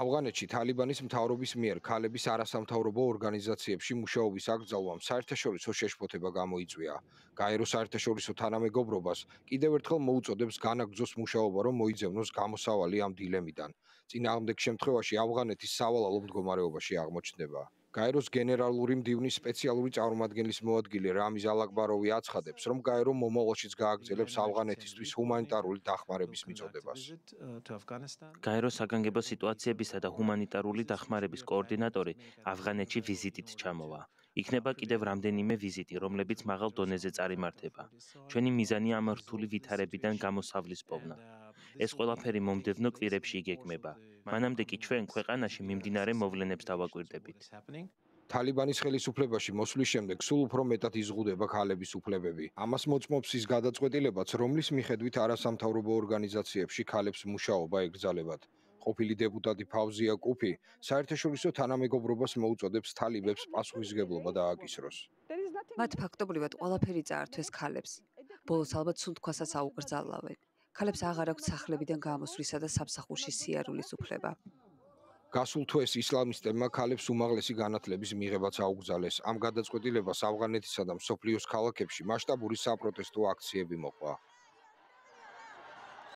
ავღანეთში თალიბანის მთავრობის მიერ ქალების არასამთავრობო ორგანიზაციებში მუშაობის აკრძალვამ საერთაშორისო შეშფოთება გამოიწვია. გაერო საერთაშორისო თანამეგობრობას კიდევ ერთხელ მოუწოდებს განაგძოს მუშაობა, რომ მოიძებნოს გამოსავალი ამ დილემიდან. წინააღმდეგ შემთხვევაში ავღანეთის სავალალო მდგომარეობაში აღმოჩნდება. გაეროს გენერალური მდივნის სპეციალური წარმომადგენლის მოადგილე რამიზ ალაგბაროვი აცხადებს, რომ გაერო მომავალშიც გააგრძელებს ავღანეთისთვის ჰუმანიტარული დახმარების მიწოდებას. გაეროს საგანგებო სიტუაციებისა და ჰუმანიტარული დახმარების კოორდინატორი ავღანეთში ვიზიტით ჩამოვა. იქნება კიდევ რამდენიმე ვიზიტი, რომლებიც მაღალ დონეზე წარიმართება. ჩვენი მიზანია ამ რთული ვითარებიდან გამოსავლის პოვნა. ეს ყველაფერი მომდევნო კვირებში იგეგმება. მანამდე კი ჩვენ ქვეყანაში მიმდინარე მოვლენებს დავაკვირდებით. თალიბანის ხელისუფლებაში მოსვლის შემდეგ სულ უფრო მეტად იზღუდება ქალების უფლებები. ამას მოწმობს ის გადაწყვეტილებაც, რომლის მიხედვით არასამთავრობო ორგანიზაციებში ქალებს მუშაობა ეკრძალებათ. ყოფილი დეპუტატი ფავზია კუფი საერთაშორისო თანამეგობრობას მოუწოდებს თალიბებს პასუხისგებლობა დააკისროს. მათ ფაქტობრივად ყველაფერი წაართვეს ქალებს. ბოლოს ალბათ სულ თქვასაც აუკრძალავენ. ქალებს აღარ აქვთ სახლებიდან გამოსვლისა და სამსახურში სიარულის უფლება. გასულ თვეს ისლამისტებმა ქალებს უმაღლესი განათლების მიღებაც აუკრძალეს. ამ გადაწყვეტილებას ავღანეთისა და მსოფლიოს ქალაქებში მასშტაბური საპროტესტო აქციები მოყვა.